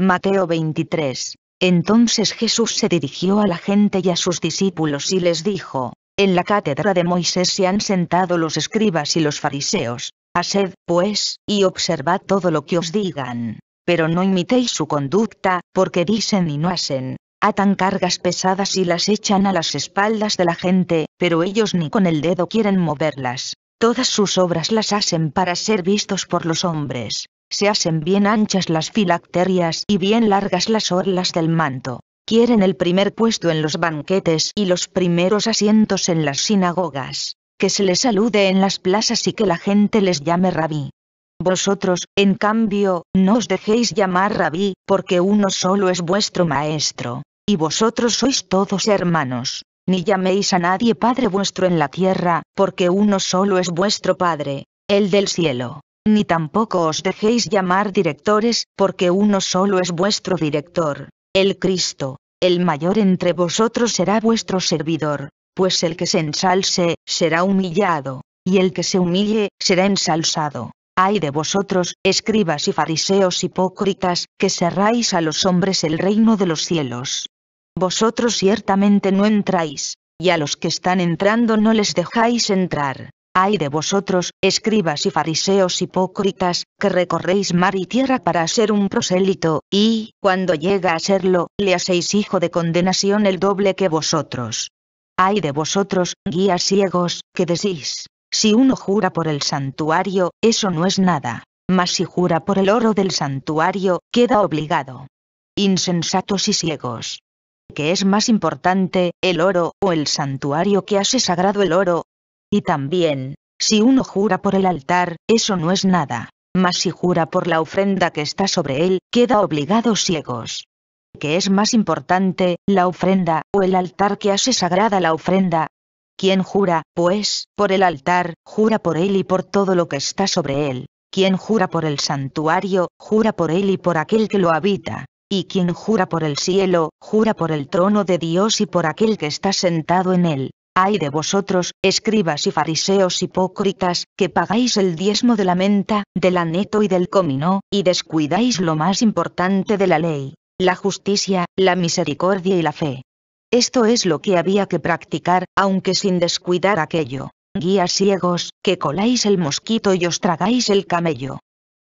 Mateo 23. Entonces Jesús se dirigió a la gente y a sus discípulos y les dijo, En la cátedra de Moisés se han sentado los escribas y los fariseos, haced, pues, y observad todo lo que os digan, pero no imitéis su conducta, porque dicen y no hacen, atan cargas pesadas y las echan a las espaldas de la gente, pero ellos ni con el dedo quieren moverlas. Todas sus obras las hacen para ser vistos por los hombres. Se hacen bien anchas las filacterias y bien largas las orlas del manto. Quieren el primer puesto en los banquetes y los primeros asientos en las sinagogas. Que se les salude en las plazas y que la gente les llame rabí. Vosotros, en cambio, no os dejéis llamar rabí, porque uno solo es vuestro maestro. Y vosotros sois todos hermanos. Ni llaméis a nadie Padre vuestro en la tierra, porque uno solo es vuestro Padre, el del cielo. Ni tampoco os dejéis llamar directores, porque uno solo es vuestro director, el Cristo. El mayor entre vosotros será vuestro servidor, pues el que se ensalce, será humillado, y el que se humille, será ensalzado. Ay de vosotros, escribas y fariseos hipócritas, que cerráis a los hombres el reino de los cielos. Vosotros ciertamente no entráis, y a los que están entrando no les dejáis entrar. Ay de vosotros, escribas y fariseos hipócritas, que recorréis mar y tierra para ser un prosélito, y, cuando llega a serlo, le hacéis hijo de condenación el doble que vosotros. Ay de vosotros, guías ciegos, que decís, si uno jura por el santuario, eso no es nada, mas si jura por el oro del santuario, queda obligado. Insensatos y ciegos. ¿Qué es más importante, el oro o el santuario que hace sagrado el oro, y también, si uno jura por el altar, eso no es nada. Mas si jura por la ofrenda que está sobre él, queda obligado ciegos. ¿Qué es más importante, la ofrenda, o el altar que hace sagrada la ofrenda? Quien jura, pues, por el altar, jura por él y por todo lo que está sobre él. Quien jura por el santuario, jura por él y por aquel que lo habita. Y quien jura por el cielo, jura por el trono de Dios y por aquel que está sentado en él. Ay de vosotros, escribas y fariseos hipócritas, que pagáis el diezmo de la menta, del aneto y del comino, y descuidáis lo más importante de la ley, la justicia, la misericordia y la fe. Esto es lo que había que practicar, aunque sin descuidar aquello. Guías ciegos, que coláis el mosquito y os tragáis el camello.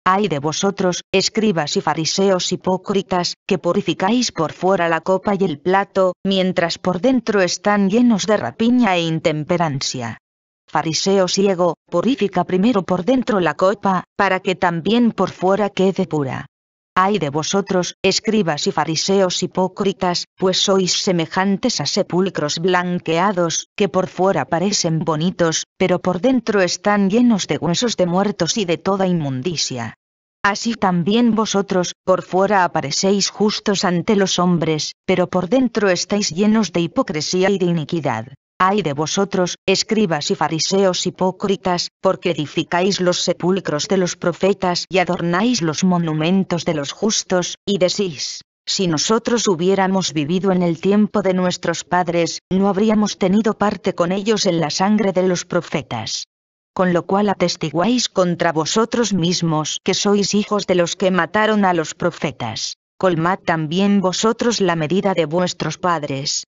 Ay de vosotros, escribas y fariseos hipócritas, que purificáis por fuera la copa y el plato, mientras por dentro están llenos de rapiña e intemperancia. Fariseo ciego, purifica primero por dentro la copa, para que también por fuera quede pura. Ay de vosotros, escribas y fariseos hipócritas, pues sois semejantes a sepulcros blanqueados, que por fuera parecen bonitos, pero por dentro están llenos de huesos de muertos y de toda inmundicia. Así también vosotros, por fuera aparecéis justos ante los hombres, pero por dentro estáis llenos de hipocresía y de iniquidad. Ay de vosotros, escribas y fariseos hipócritas, porque edificáis los sepulcros de los profetas y adornáis los monumentos de los justos, y decís, si nosotros hubiéramos vivido en el tiempo de nuestros padres, no habríamos tenido parte con ellos en la sangre de los profetas. Con lo cual atestiguáis contra vosotros mismos que sois hijos de los que mataron a los profetas. Colmad también vosotros la medida de vuestros padres,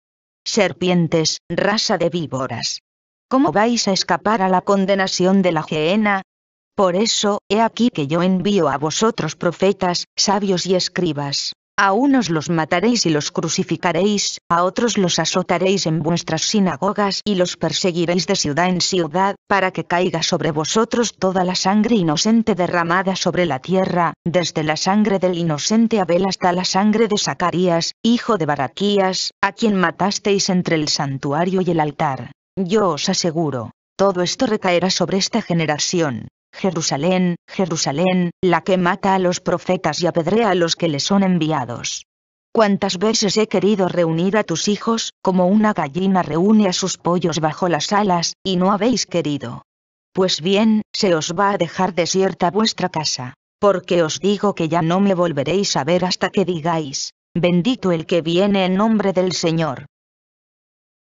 Serpientes, raza de víboras. ¿Cómo vais a escapar a la condenación de la Geena? Por eso, he aquí que yo envío a vosotros profetas, sabios y escribas, a unos los mataréis y los crucificaréis, a otros los azotaréis en vuestras sinagogas y los perseguiréis de ciudad en ciudad, para que caiga sobre vosotros toda la sangre inocente derramada sobre la tierra, desde la sangre del inocente Abel hasta la sangre de Zacarías, hijo de Baraquías, a quien matasteis entre el santuario y el altar. Yo os aseguro, todo esto recaerá sobre esta generación. Jerusalén, Jerusalén, la que mata a los profetas y apedrea a los que le son enviados. Cuántas veces he querido reunir a tus hijos, como una gallina reúne a sus pollos bajo las alas, y no habéis querido. Pues bien, se os va a dejar desierta vuestra casa, porque os digo que ya no me volveréis a ver hasta que digáis, bendito el que viene en nombre del Señor.